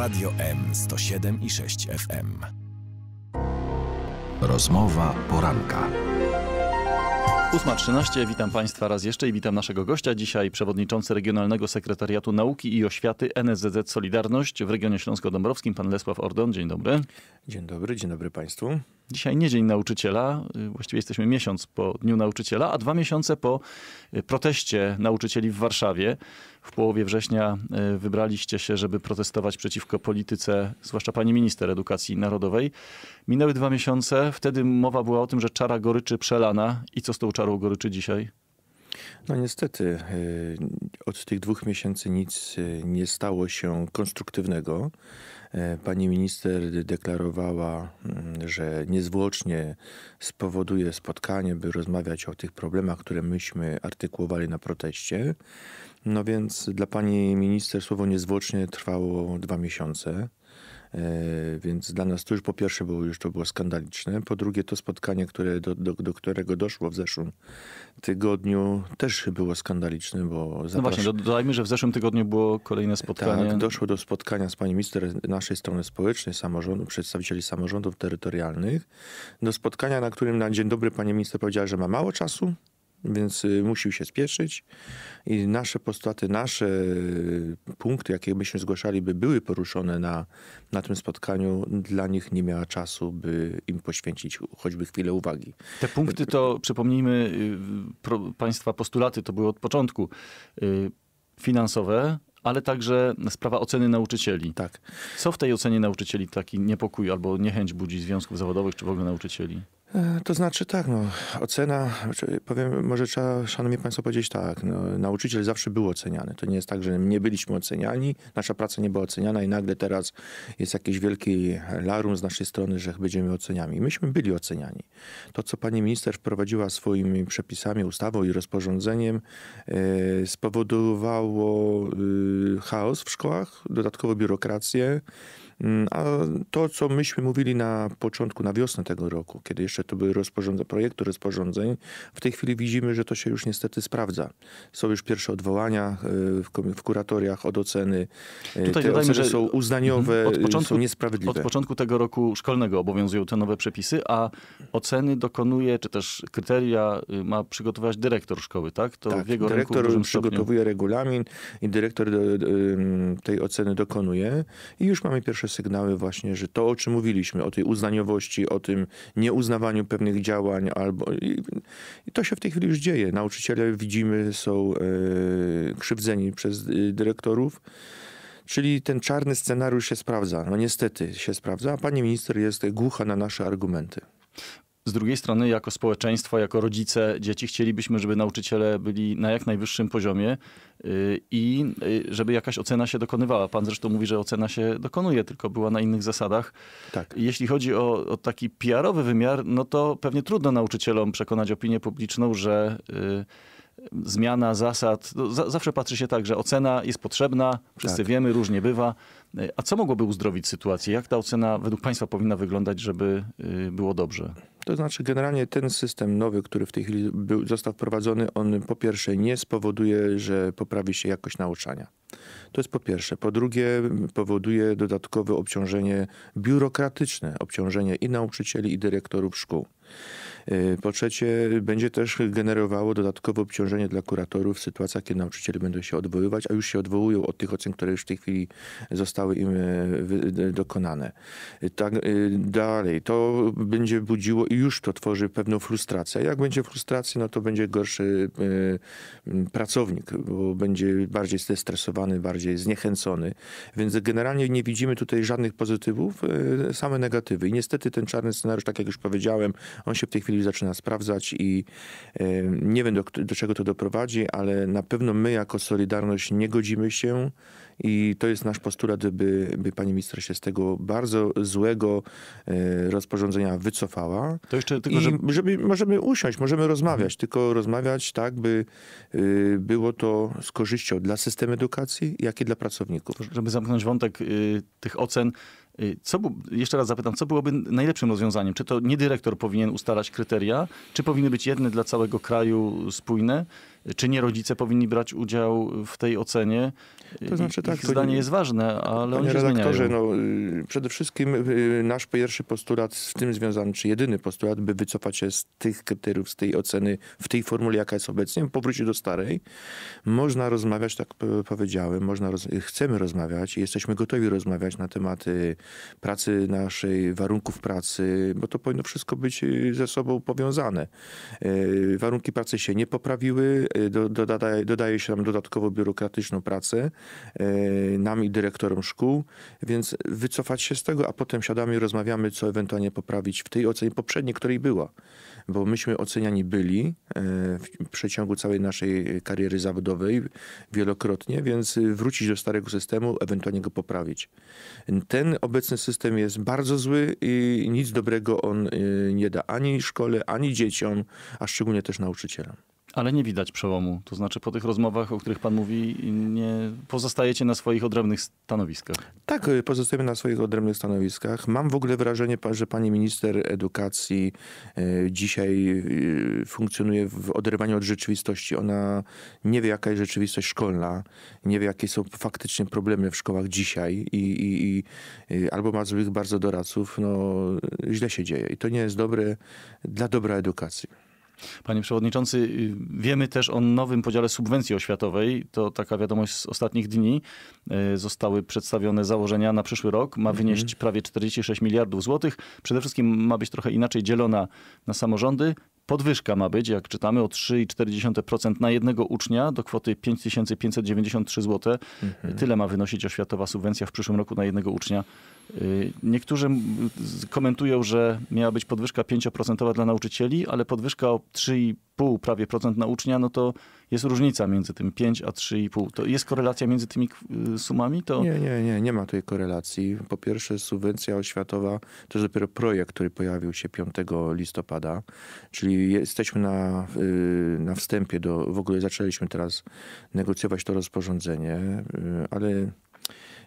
Radio M 107 i 6 FM. Rozmowa poranka. 8.13, witam Państwa raz jeszcze i witam naszego gościa dzisiaj, przewodniczący Regionalnego Sekretariatu Nauki i Oświaty NSZZ Solidarność w regionie Śląsko-Dąbrowskim, pan Lesław Ordon. Dzień dobry. Dzień dobry, dzień dobry Państwu. Dzisiaj nie Dzień Nauczyciela, y, właściwie jesteśmy miesiąc po Dniu Nauczyciela, a dwa miesiące po y, proteście nauczycieli w Warszawie. W połowie września y, wybraliście się, żeby protestować przeciwko polityce, zwłaszcza pani minister edukacji narodowej. Minęły dwa miesiące, wtedy mowa była o tym, że czara goryczy przelana. I co z tą czarą goryczy dzisiaj? No niestety, od tych dwóch miesięcy nic nie stało się konstruktywnego. E, pani minister deklarowała, mm, że niezwłocznie spowoduje spotkanie, by rozmawiać o tych problemach, które myśmy artykułowali na proteście. No więc dla pani minister słowo niezwłocznie trwało dwa miesiące. E, więc dla nas to już po pierwsze było, już to było skandaliczne. Po drugie to spotkanie, które do, do, do którego doszło w zeszłym tygodniu też było skandaliczne, bo... Zaprasz... No właśnie, dodajmy, że w zeszłym tygodniu było kolejne tak, spotkanie. Tak, doszło do spotkania z pani minister naszej strony społecznej, samorządu, przedstawicieli samorządów terytorialnych, do spotkania, na którym na dzień dobry pani minister powiedziała, że ma mało czasu, więc y, musił się spieszyć i nasze postulaty, nasze y, punkty, jakie byśmy zgłaszali, by były poruszone na, na tym spotkaniu, dla nich nie miała czasu, by im poświęcić choćby chwilę uwagi. Te punkty to, przypomnijmy, y, pro, państwa postulaty to były od początku finansowe, ale także sprawa oceny nauczycieli. Tak. Co w tej ocenie nauczycieli taki niepokój albo niechęć budzi związków zawodowych czy w ogóle nauczycieli? E, to znaczy tak, no, ocena, powiem, może trzeba, szanowni państwo, powiedzieć tak, no, nauczyciel zawsze był oceniany. To nie jest tak, że nie byliśmy oceniani, nasza praca nie była oceniana i nagle teraz jest jakiś wielki larum z naszej strony, że będziemy oceniani. Myśmy byli oceniani. To, co pani minister wprowadziła swoimi przepisami, ustawą i rozporządzeniem, e, spowodowało y, chaos w szkołach, dodatkowo biurokrację, Mm, a to, co myśmy mówili na początku, na wiosnę tego roku, kiedy jeszcze to były rozporządze, projekty rozporządzeń, w tej chwili widzimy, że to się już niestety sprawdza. Są już pierwsze odwołania y, w kuratoriach od oceny. Y, Tutaj Te dodajmy, że są uznaniowe, mhm. od y, początku, są niesprawiedliwe. Od początku tego roku szkolnego obowiązują te nowe przepisy, a oceny dokonuje, czy też kryteria ma przygotować dyrektor szkoły, tak? To tak, w jego dyrektor rynku, w przygotowuje stopniu. regulamin i dyrektor tej oceny dokonuje i już mamy pierwsze sygnały właśnie, że to o czym mówiliśmy, o tej uznaniowości, o tym nieuznawaniu pewnych działań albo... I, i to się w tej chwili już dzieje. Nauczyciele widzimy są e, krzywdzeni przez e, dyrektorów. Czyli ten czarny scenariusz się sprawdza. No niestety się sprawdza, a pani minister jest głucha na nasze argumenty. Z drugiej strony, jako społeczeństwo, jako rodzice dzieci, chcielibyśmy, żeby nauczyciele byli na jak najwyższym poziomie y, i y, żeby jakaś ocena się dokonywała. Pan zresztą mówi, że ocena się dokonuje, tylko była na innych zasadach. Tak. Jeśli chodzi o, o taki PR-owy wymiar, no to pewnie trudno nauczycielom przekonać opinię publiczną, że y, zmiana zasad. No, zawsze patrzy się tak, że ocena jest potrzebna, wszyscy tak. wiemy, różnie bywa. A co mogłoby uzdrowić sytuację? Jak ta ocena według Państwa powinna wyglądać, żeby było dobrze? To znaczy generalnie ten system nowy, który w tej chwili był, został wprowadzony, on po pierwsze nie spowoduje, że poprawi się jakość nauczania. To jest po pierwsze. Po drugie powoduje dodatkowe obciążenie biurokratyczne, obciążenie i nauczycieli, i dyrektorów szkół. Y, po trzecie, będzie też generowało dodatkowe obciążenie dla kuratorów w sytuacjach, kiedy nauczyciele będą się odwoływać, a już się odwołują od tych ocen, które już w tej chwili zostały im y, dokonane. Y, tak, dalej, to będzie budziło i już to tworzy pewną frustrację. jak będzie frustracja, no to będzie gorszy e, pracownik, bo będzie bardziej zestresowany, bardziej zniechęcony. Więc generalnie nie widzimy tutaj żadnych pozytywów, e, same negatywy. I niestety ten czarny scenariusz, tak jak już powiedziałem, on się w tej chwili zaczyna sprawdzać i e, nie wiem do, do czego to doprowadzi, ale na pewno my jako Solidarność nie godzimy się i to jest nasz postulat, by, by pani minister się z tego bardzo złego e, rozporządzenia wycofała. To jeszcze tylko, żeby... Możemy usiąść, możemy rozmawiać, mhm. tylko rozmawiać tak, by y, było to z korzyścią dla systemu edukacji, jak i dla pracowników. Żeby zamknąć wątek y, tych ocen, y, co, jeszcze raz zapytam, co byłoby najlepszym rozwiązaniem? Czy to nie dyrektor powinien ustalać kryteria, czy powinny być jedne dla całego kraju spójne? Czy nie rodzice powinni brać udział w tej ocenie? To znaczy, tak, ich zdanie jest ważne, ale Panie oni redaktorze, no, y, przede wszystkim y, y, nasz pierwszy postulat z tym związany, czy jedyny postulat, by wycofać się z tych kryteriów, z tej oceny, w tej formule, jaka jest obecnie, powrócić do starej. Można rozmawiać, tak powiedziałem, można roz... chcemy rozmawiać i jesteśmy gotowi rozmawiać na tematy pracy naszej, warunków pracy, bo to powinno wszystko być ze sobą powiązane. Warunki pracy się nie poprawiły, Y, dodaje, dodaje się nam dodatkowo biurokratyczną pracę, y, nam i dyrektorom szkół, więc wycofać się z tego, a potem siadamy i rozmawiamy, co ewentualnie poprawić w tej ocenie poprzedniej, której była. Bo myśmy oceniani byli y, w przeciągu całej naszej kariery zawodowej wielokrotnie, więc wrócić do starego systemu, ewentualnie go poprawić. Ten obecny system jest bardzo zły i nic dobrego on nie da ani szkole, ani dzieciom, a szczególnie też nauczycielom. Ale nie widać przełomu. To znaczy po tych rozmowach, o których pan mówi, nie pozostajecie na swoich odrębnych stanowiskach. Tak, y, pozostajemy na swoich odrębnych stanowiskach. Mam w ogóle wrażenie, że pani minister edukacji y, dzisiaj y, funkcjonuje w oderwaniu od rzeczywistości. Ona nie wie, jaka jest rzeczywistość szkolna, nie wie, jakie są faktycznie problemy w szkołach dzisiaj i, i, i albo ma złych bardzo doradców. No, źle się dzieje i to nie jest dobre dla dobra edukacji. Panie Przewodniczący, y, wiemy też o nowym podziale subwencji oświatowej. To taka wiadomość z ostatnich dni. Y, zostały przedstawione założenia na przyszły rok. Ma mhm. wynieść mhm. prawie 46 miliardów złotych. Przede wszystkim ma być trochę inaczej dzielona na samorządy. Podwyżka ma być, jak czytamy, o 3,4% na jednego ucznia do kwoty 5593 zł. Mhm. Tyle ma wynosić oświatowa subwencja w przyszłym roku na jednego ucznia. Y, niektórzy komentują, że miała być podwyżka 5% dla nauczycieli, ale podwyżka o 3,5 prawie procent na ucznia, no to jest różnica między tym 5 a 3,5. To jest korelacja między tymi y, sumami? To... Nie, nie, nie, nie ma tej korelacji. Po pierwsze subwencja oświatowa to jest dopiero projekt, który pojawił się 5 listopada, czyli jesteśmy na, y, na wstępie do, w ogóle zaczęliśmy teraz negocjować to rozporządzenie, ale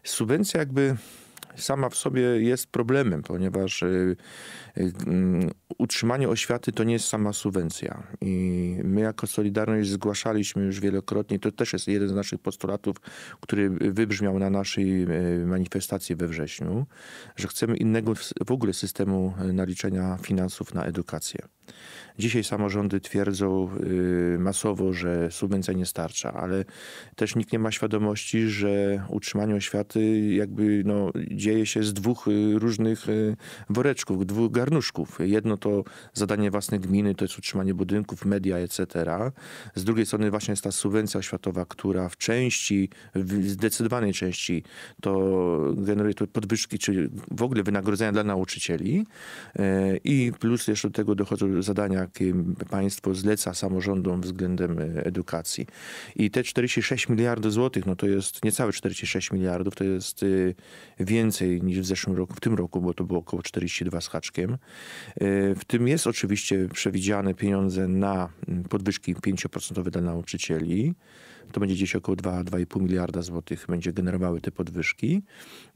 subwencja jakby sama w sobie jest problemem, ponieważ y, y, mm, utrzymanie oświaty to nie jest sama subwencja. I my jako Solidarność zgłaszaliśmy już wielokrotnie, to też jest jeden z naszych postulatów, który wybrzmiał na naszej y, manifestacji we wrześniu, że chcemy innego w ogóle systemu naliczenia finansów na edukację. Dzisiaj samorządy twierdzą y, masowo, że subwencja nie starcza, ale też nikt nie ma świadomości, że utrzymanie oświaty jakby no, dzieje się z dwóch y, różnych y, woreczków, dwóch garnuszków. Jedno to zadanie własne gminy, to jest utrzymanie budynków, media, etc. Z drugiej strony właśnie jest ta subwencja oświatowa, która w części, w zdecydowanej części to generuje to podwyżki, czy w ogóle wynagrodzenia dla nauczycieli i plus jeszcze do tego dochodzą zadania, jakie państwo zleca samorządom względem e, edukacji. I te 46 miliardów złotych, no to jest niecałe 46 miliardów, to jest e, więcej niż w zeszłym roku, w tym roku, bo to było około 42 z haczkiem. E, w tym jest oczywiście przewidziane pieniądze na podwyżki 5% dla nauczycieli to będzie gdzieś około 2-2,5 miliarda złotych będzie generowały te podwyżki.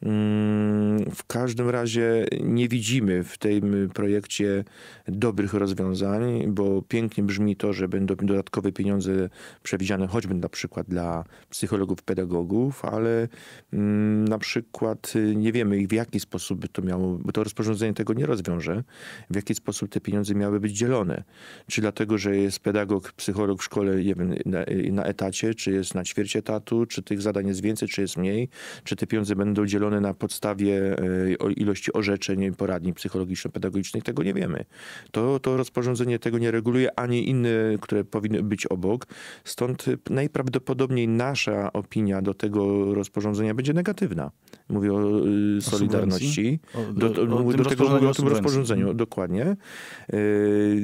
Mm, w każdym razie nie widzimy w tym projekcie dobrych rozwiązań, bo pięknie brzmi to, że będą dodatkowe pieniądze przewidziane choćby na przykład dla psychologów, pedagogów, ale mm, na przykład nie wiemy w jaki sposób by to miało, bo to rozporządzenie tego nie rozwiąże, w jaki sposób te pieniądze miały być dzielone. Czy dlatego, że jest pedagog, psycholog w szkole nie wiem, na, na etacie, czy jest na ćwierć etatu, czy tych zadań jest więcej, czy jest mniej, czy te pieniądze będą dzielone na podstawie e, ilości orzeczeń poradni psychologiczno-pedagogicznych, tego nie wiemy. To, to rozporządzenie tego nie reguluje, ani inne, które powinny być obok. Stąd najprawdopodobniej nasza opinia do tego rozporządzenia będzie negatywna. Mówię o y, Solidarności. O, do, o do tego mówię o tym rozporządzeniu, mhm. dokładnie. E,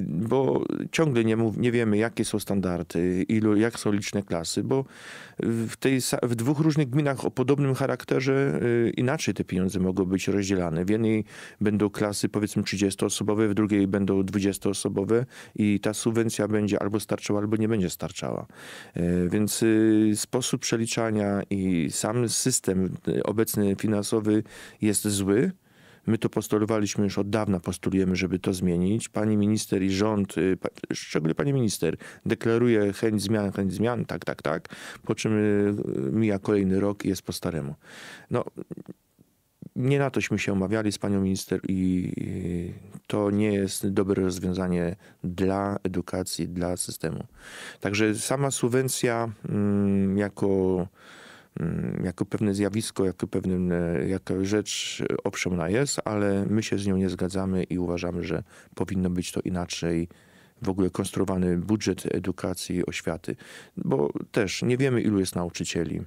bo ciągle nie, mów, nie wiemy, jakie są standardy, ilu, jak są liczne klasy bo w, tej, w dwóch różnych gminach o podobnym charakterze y, inaczej te pieniądze mogą być rozdzielane. W jednej będą klasy powiedzmy 30-osobowe, w drugiej będą 20-osobowe i ta subwencja będzie albo starczała, albo nie będzie starczała. Y, więc y, sposób przeliczania i sam system obecny finansowy jest zły. My to postulowaliśmy już od dawna, postulujemy, żeby to zmienić. Pani minister i rząd, y, szczególnie pani minister, deklaruje chęć zmian, chęć zmian, tak, tak, tak, po czym y, mija kolejny rok i jest po staremu. No, nie na tośmy się omawiali z panią minister i y, to nie jest dobre rozwiązanie dla edukacji, dla systemu. Także sama subwencja mm, jako Mm, jako pewne zjawisko, jako pewien, e, jaka rzecz e, owszem jest, ale my się z nią nie zgadzamy i uważamy, że powinno być to inaczej w ogóle konstruowany budżet edukacji, oświaty, bo też nie wiemy ilu jest nauczycieli,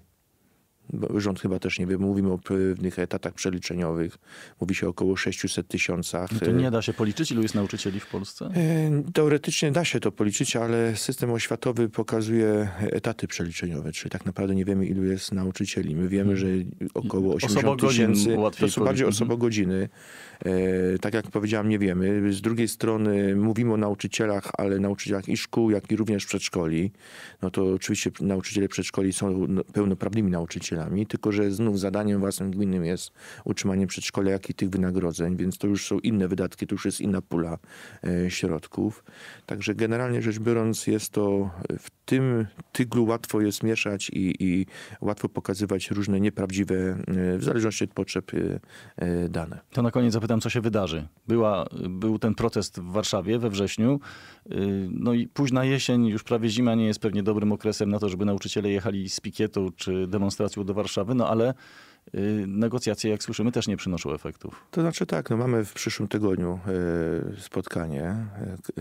Rząd chyba też nie wie. Mówimy o pewnych etatach przeliczeniowych. Mówi się około 600 tysiącach. No to nie e, da się policzyć, ilu jest nauczycieli w Polsce? E, teoretycznie da się to policzyć, ale system oświatowy pokazuje etaty przeliczeniowe, czyli tak naprawdę nie wiemy, ilu jest nauczycieli. My wiemy, mhm. że około 80 tysięcy. To są bardziej mhm. osobogodziny. E, tak jak powiedziałam, nie wiemy. Z drugiej strony mówimy o nauczycielach, ale nauczycielach i szkół, jak i również przedszkoli. No to oczywiście nauczyciele przedszkoli są pełnoprawnymi nauczycielami nauczycielami, tylko że znów zadaniem własnym gminnym jest utrzymanie przedszkola, jak i tych wynagrodzeń, więc to już są inne wydatki, to już jest inna pula e, środków. Także generalnie rzecz biorąc jest to w tym tyglu łatwo jest mieszać i, i łatwo pokazywać różne nieprawdziwe, e, w zależności od potrzeb, e, dane. To na koniec zapytam, co się wydarzy. Była, był ten protest w Warszawie we wrześniu. Y, no i późna jesień, już prawie zima nie jest pewnie dobrym okresem na to, żeby nauczyciele jechali z pikietu czy demonstracją do Warszawy, no ale Y, negocjacje, jak słyszymy, też nie przynoszą efektów. To znaczy tak, no mamy w przyszłym tygodniu y, spotkanie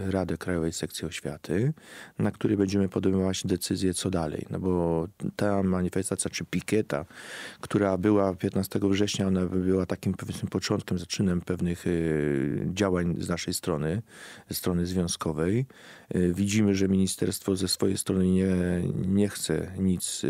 y, Rady Krajowej Sekcji Oświaty, na której będziemy podejmować decyzję, co dalej. No bo ta manifestacja, czy pikieta, która była 15 września, ona była takim początkiem, zaczynem pewnych działań z naszej strony, strony związkowej. Widzimy, że ministerstwo ze swojej strony nie, nie chce nic,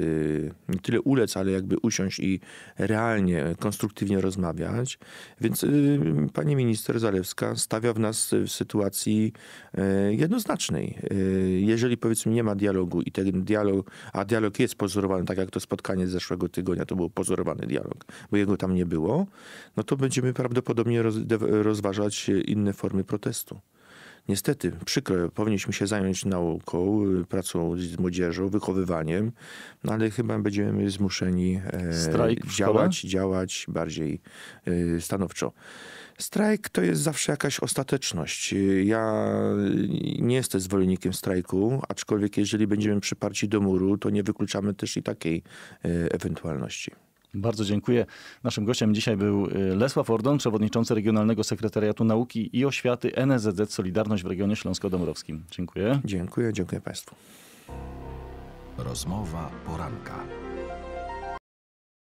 nie tyle ulec, ale jakby usiąść i realnie, e, konstruktywnie rozmawiać. Więc y, pani minister Zalewska stawia w nas y, w sytuacji e, jednoznacznej. E, jeżeli powiedzmy nie ma dialogu i ten dialog, a dialog jest pozorowany, tak jak to spotkanie z zeszłego tygodnia, to był pozorowany dialog, bo jego tam nie było, no to będziemy prawdopodobnie rozważać inne formy protestu. Niestety, przykre, powinniśmy się zająć nauką, y, pracą z młodzieżą, wychowywaniem, no ale chyba będziemy zmuszeni e, działać, działać bardziej e, stanowczo. Strajk to jest zawsze jakaś ostateczność. Y, ja nie jestem zwolennikiem strajku, aczkolwiek jeżeli będziemy przyparci do muru, to nie wykluczamy też i takiej e, ewentualności. Bardzo dziękuję. Naszym gościem dzisiaj był y, Lesław Ordon, przewodniczący Regionalnego Sekretariatu Nauki i Oświaty NZZ Solidarność w regionie śląsko-dąbrowskim. Dziękuję. Dziękuję, dziękuję Państwu. Rozmowa poranka.